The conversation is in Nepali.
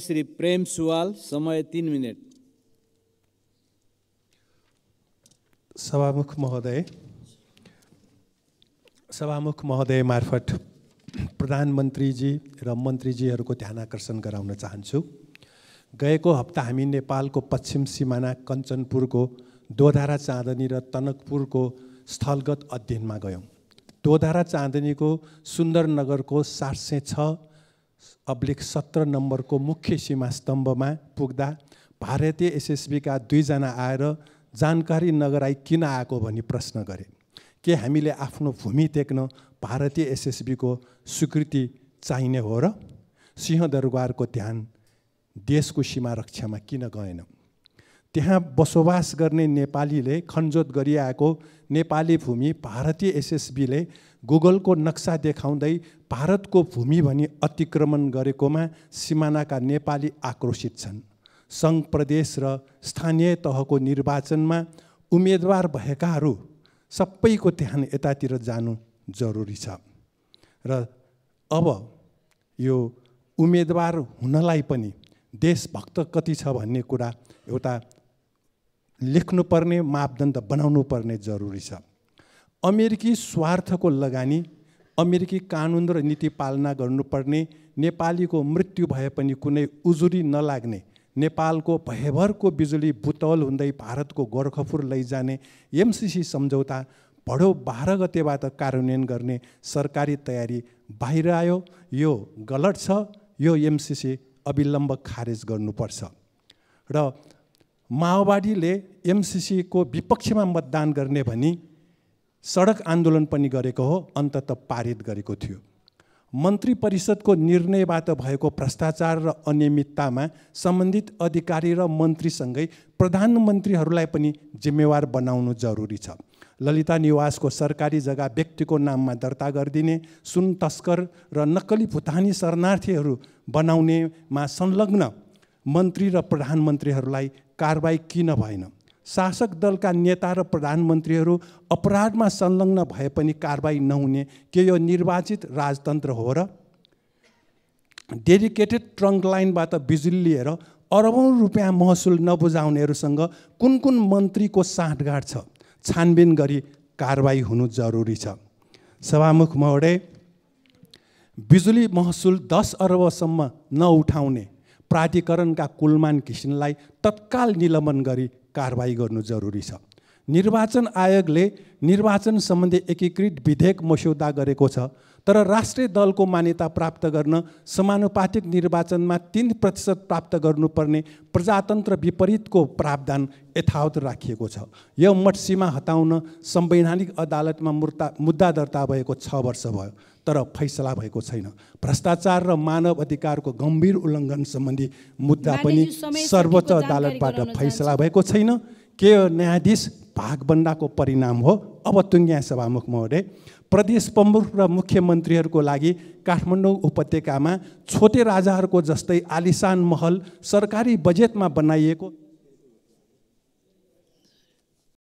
श्री प्रेम सुवाल समय तिन मिनट सभामुख महोदय सभामुख महोदय मार्फत प्रधानमन्त्रीजी र मन्त्रीजीहरूको ध्यान आकर्षण गराउन चाहन्छु गएको हप्ता हामी नेपालको पश्चिम सिमाना कञ्चनपुरको दोधारा चाँदनी र तनकपुरको स्थलगत अध्ययनमा गयौँ दोधारा चाँदनीको सुन्दरनगरको नगरको सात सय छ अब्लिक सत्र नम्बरको मुख्य सीमा स्तम्भमा पुग्दा भारतीय एसएसबीका दुईजना आएर जानकारी नगराई किन आएको भनी प्रश्न गरे के हामीले आफ्नो भूमि टेक्न भारतीय एसएसबीको स्वीकृति चाहिने हो र सिंहदरबारको ध्यान देशको सीमा रक्षामा किन गएन त्यहाँ बसोबास गर्ने नेपालीले खनजोत गरिआएको नेपाली भूमि भारतीय एसएसबीले गुगलको नक्सा देखाउँदै भारतको भूमि भनी अतिक्रमण गरेकोमा सिमानाका नेपाली आक्रोशित छन् सङ्घ प्रदेश र स्थानीय तहको निर्वाचनमा उम्मेदवार भएकाहरू सबैको ध्यान यतातिर जानु जरुरी छ र अब यो उम्मेदवार हुनलाई पनि देशभक्त कति छ भन्ने कुरा एउटा लेख्नुपर्ने मापदण्ड बनाउनु पर्ने जरुरी छ अमेरिकी स्वार्थको लगानी अमेरिकी कानुन र नीति पालना गर्नुपर्ने नेपालीको मृत्यु भए पनि कुनै उजुरी नलाग्ने नेपालको भयभरको बिजुली बुतल हुँदै भारतको गोर्खपुर लैजाने एमसिसी सम्झौता भडो बाह्र गतेबाट कार्यान्वयन गर्ने सरकारी तयारी बाहिर आयो यो गलत छ यो एमसिसी अविलम्ब खारेज गर्नुपर्छ र माओवादीले एमसिसीको विपक्षमा मतदान गर्ने भनी सडक आन्दोलन पनि गरेको हो अन्तत पारित गरेको थियो मन्त्री परिषदको निर्णयबाट भएको भ्रष्टाचार र अनियमिततामा सम्बन्धित अधिकारी र मन्त्रीसँगै प्रधानमन्त्रीहरूलाई पनि जिम्मेवार बनाउनु जरुरी छ ललिता निवासको सरकारी जग्गा व्यक्तिको नाममा दर्ता गरिदिने सुन तस्कर र नक्कली भुतानी शरणार्थीहरू बनाउनेमा संलग्न मन्त्री र प्रधानमन्त्रीहरूलाई कारवाही किन भएन शासक दलका नेता र प्रधानमन्त्रीहरू अपराधमा संलग्न भए पनि कारवाही नहुने के यो निर्वाचित राजतन्त्र हो र डेडिकेटेड ट्रङ्क लाइनबाट बिजुली लिएर अरबौँ रुपियाँ महसुल नबुझाउनेहरूसँग कुन कुन मन्त्रीको साँठगाँठ छ छानबिन गरी कारवाही हुनु जरुरी छ सभामुख महोदय बिजुली महसुल दस अर्बसम्म नउठाउने प्राधिकरणका कुलमान किसिनलाई तत्काल निलम्बन गरी कारवाही गर्नु जरुरी छ निर्वाचन आयोगले निर्वाचन सम्बन्धी एकीकृत विधेयक मस्यौदा गरेको छ तर राष्ट्रिय दलको मान्यता प्राप्त गर्न समानुपातिक निर्वाचनमा तिन प्रतिशत प्राप्त गर्नुपर्ने प्रजातन्त्र विपरीतको प्रावधान यथावत राखिएको छ यो मटसीमा हटाउन संवैधानिक अदालतमा मुर्ता मुद्दा दर्ता भएको छ वर्ष भयो तर फैसला भएको छैन भ्रष्टाचार र मानव अधिकारको गम्भीर उल्लङ्घन सम्बन्धी मुद्दा पनि सर्वोच्च अदालतबाट फैसला भएको छैन के हो न्यायाधीश भागभन्दाको परिणाम हो अब तुङ्ग्या सभामुख महोदय प्रदेश प्रमुख र मुख्यमन्त्रीहरूको लागि काठमाडौँ उपत्यकामा छोटे राजाहरूको जस्तै आलिसान महल सरकारी बजेटमा बनाइएको